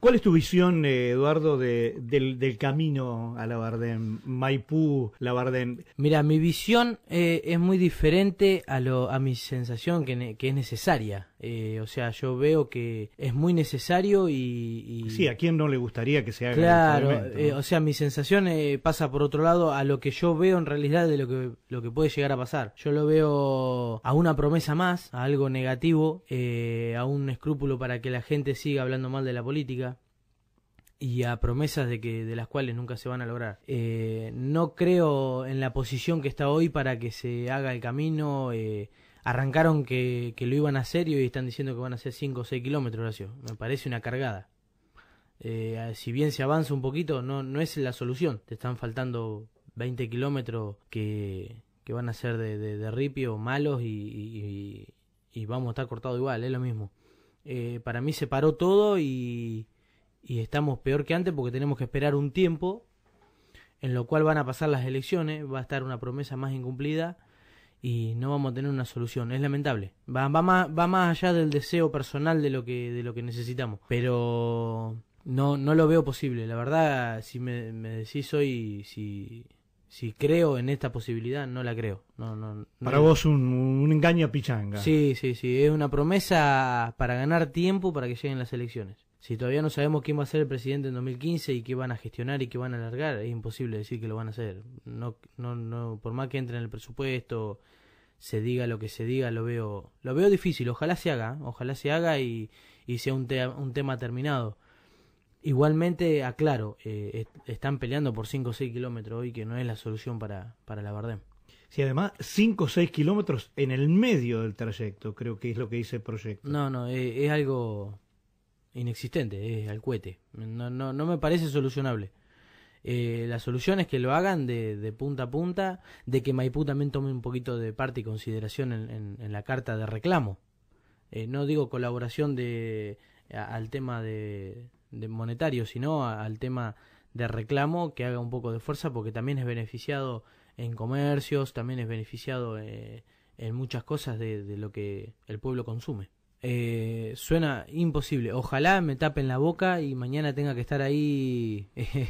¿Cuál es tu visión, eh, Eduardo, del, camino a Labardén, Maipú, Labardén? Mira, mi visión eh, es muy diferente a, a mi sensación que es necesaria. Eh, o sea, yo veo que es muy necesario y, Sí, ¿a quién no le gustaría que se haga? Este claro, eh, o sea, mi sensación eh, pasa por otro lado a lo que yo veo en realidad de lo que, lo que puede llegar a pasar. Yo lo veo a una promesa más, a algo negativo, a un escrúpulo para que la gente siga hablando mal de la política y a promesas de que de las cuales nunca se van a lograr. Eh, no creo en la posición que está hoy para que se haga el camino. Eh, arrancaron que, lo iban a hacer y hoy están diciendo que van a hacer 5 o 6 kilómetros, Me parece una cargada. Eh, si bien se avanza un poquito, no, no es la solución. Te están faltando 20 kilómetros que, que van a ser de, ripio, malos y, y, vamos a estar cortado igual, es lo mismo. Eh, para mí se paró todo y, y estamos peor que antes porque tenemos que esperar un tiempo en lo cual van a pasar las elecciones, va a estar una promesa más incumplida y no vamos a tener una solución. Es lamentable. Va, va, más, va más allá del deseo personal de lo que, de lo que necesitamos. Pero no, no lo veo posible. La verdad, si me, decís hoy, si, si creo en esta posibilidad, no la creo. No, no, para vos un, un, engaño a pichanga. Sí, sí, sí. Es una promesa para ganar tiempo para que lleguen las elecciones. Si todavía no sabemos quién va a ser el presidente en 2015 y qué van a gestionar y qué van a alargar, es imposible decir que lo van a hacer. No, no, no, por más que entre en el presupuesto, se diga lo que se diga, lo veo, lo veo difícil. Ojalá se haga, ojalá se haga y, sea un, tema terminado. Igualmente, aclaro, eh, están peleando por 5 o 6 kilómetros y que no es la solución para, para la Bardem. Sí, además, 5 o 6 kilómetros en el medio del trayecto, creo que es lo que dice el proyecto. No, no, eh, es algo inexistente, es al cuete. No, no, no me parece solucionable. Eh, la solución es que lo hagan de, de, punta a punta, de que Maipú también tome un poquito de parte y consideración en, la carta de reclamo. Eh, no digo colaboración de, al tema de, monetario, sino al tema de reclamo, que haga un poco de fuerza, porque también es beneficiado en comercios, también es beneficiado eh, en muchas cosas de lo que el pueblo consume eh, suena imposible. Ojalá me tapen la boca y mañana tenga que estar ahí eh,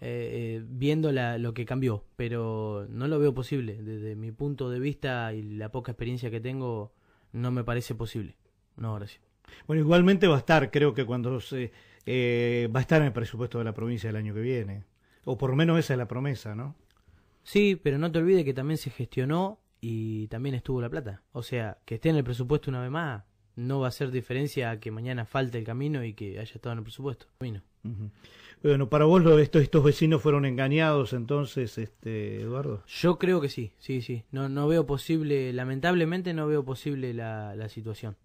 eh, viendo lo que cambió. Pero no lo veo posible. Desde mi punto de vista y la poca experiencia que tengo, no me parece posible. No, gracias. Bueno, igualmente va a estar, creo que cuando se, eh, va a estar en el presupuesto de la provincia el año que viene. O por lo menos esa es la promesa, ¿no? Sí, pero no te olvides que también se gestionó y también estuvo la plata. O sea, que esté en el presupuesto una vez más, no va a hacer diferencia a que mañana falte el camino y que haya estado en el presupuesto. Bueno, para vos lo, estos, estos vecinos fueron engañados entonces, este, Eduardo. Yo creo que sí, sí, sí. No, no veo posible, lamentablemente no veo posible la, la situación.